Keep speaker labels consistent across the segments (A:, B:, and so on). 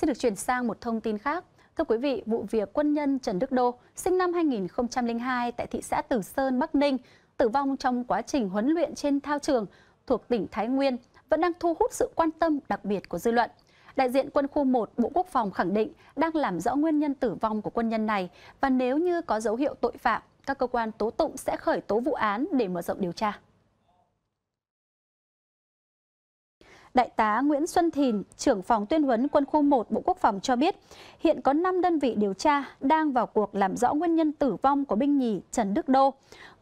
A: Xin được chuyển sang một thông tin khác. Thưa quý vị, vụ việc quân nhân Trần Đức Đô, sinh năm 2002 tại thị xã Từ Sơn, Bắc Ninh, tử vong trong quá trình huấn luyện trên thao trường thuộc tỉnh Thái Nguyên vẫn đang thu hút sự quan tâm đặc biệt của dư luận. Đại diện quân khu 1 Bộ Quốc phòng khẳng định đang làm rõ nguyên nhân tử vong của quân nhân này và nếu như có dấu hiệu tội phạm, các cơ quan tố tụng sẽ khởi tố vụ án để mở rộng điều tra. Đại tá Nguyễn Xuân Thìn, trưởng phòng tuyên huấn quân khu 1 Bộ Quốc phòng cho biết, hiện có 5 đơn vị điều tra đang vào cuộc làm rõ nguyên nhân tử vong của binh nhì Trần Đức Đô,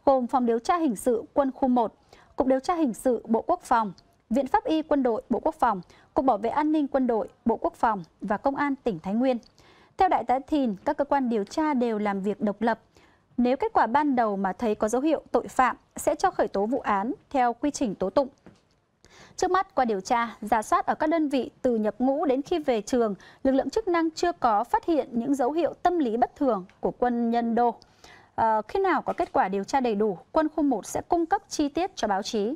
A: gồm Phòng điều tra hình sự quân khu 1, Cục điều tra hình sự Bộ Quốc phòng, Viện pháp y quân đội Bộ Quốc phòng, Cục bảo vệ an ninh quân đội Bộ Quốc phòng và Công an tỉnh Thái Nguyên. Theo Đại tá Thìn, các cơ quan điều tra đều làm việc độc lập. Nếu kết quả ban đầu mà thấy có dấu hiệu tội phạm sẽ cho khởi tố vụ án theo quy trình tố tụng. Trước mắt qua điều tra, giả soát ở các đơn vị từ nhập ngũ đến khi về trường, lực lượng chức năng chưa có phát hiện những dấu hiệu tâm lý bất thường của quân nhân đô. À, khi nào có kết quả điều tra đầy đủ, quân khu 1 sẽ cung cấp chi tiết cho báo chí.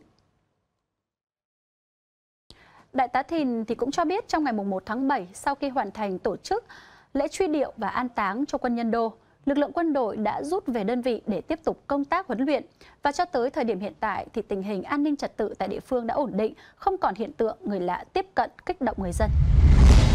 A: Đại tá Thìn thì cũng cho biết trong ngày 1 tháng 7 sau khi hoàn thành tổ chức lễ truy điệu và an táng cho quân nhân đô, lực lượng quân đội đã rút về đơn vị để tiếp tục công tác huấn luyện. Và cho tới thời điểm hiện tại thì tình hình an ninh trật tự tại địa phương đã ổn định, không còn hiện tượng người lạ tiếp cận kích động người dân.